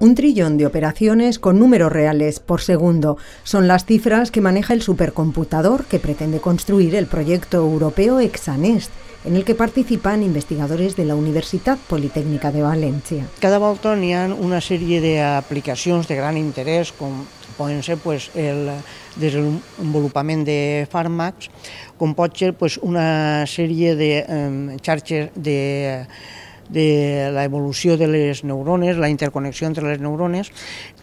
Un trillón de operaciones con números reales por segundo son las cifras que maneja el supercomputador que pretende construir el proyecto europeo Exanest en el que participan investigadores de la Universidad Politécnica de Valencia. Cada volta n'hi una serie de aplicaciones de gran interés, como ser pues, el desenvolupament de fàrmacs, con Pocher pues, una serie de eh, de de la evolución de los neurones, la interconexión entre los neurones,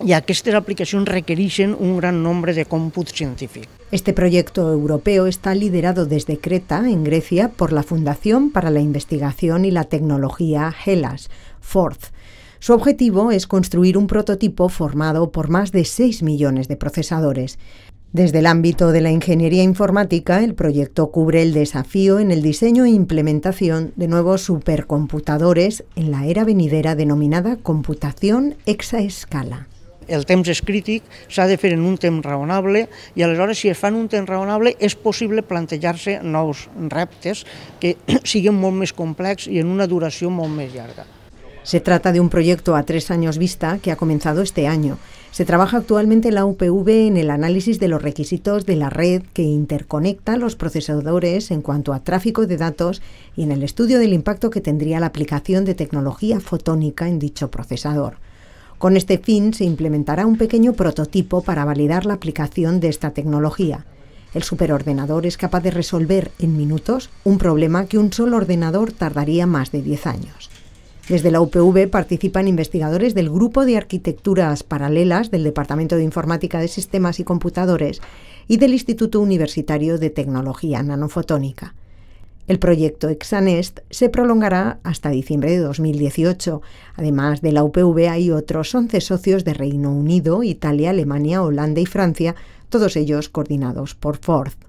que aquestes aplicacions requereixen un gran nombre de còmput científico. Este proyecto europeo está liderado desde Creta, en Grecia, por la Fundación para la Investigación y la Tecnología HELAS, FORTH, su objetivo es construir un prototipo formado por más de 6 millones de procesadores. Desde el ámbito de la ingeniería informática, el proyecto cubre el desafío en el diseño e implementación de nuevos supercomputadores en la era venidera denominada computación exaescala el temps és crític, s'ha de fer en un temps raonable i aleshores si es fa en un temps raonable és possible plantejar-se nous reptes que siguin molt més complex i en una duració molt més llarga. Se trata de un proyecto a tres años vista que ha comenzado este año. Se trabaja actualmente la UPV en el análisis de los requisitos de la red que interconecta los procesadores en cuanto a tráfico de datos y en el estudio del impacto que tendría la aplicación de tecnología fotónica en dicho procesador. Con este fin se implementará un pequeño prototipo para validar la aplicación de esta tecnología. El superordenador es capaz de resolver en minutos un problema que un solo ordenador tardaría más de 10 años. Desde la UPV participan investigadores del Grupo de Arquitecturas Paralelas del Departamento de Informática de Sistemas y Computadores y del Instituto Universitario de Tecnología Nanofotónica. El proyecto Exanest se prolongará hasta diciembre de 2018. Además de la UPV hay otros 11 socios de Reino Unido, Italia, Alemania, Holanda y Francia, todos ellos coordinados por Ford.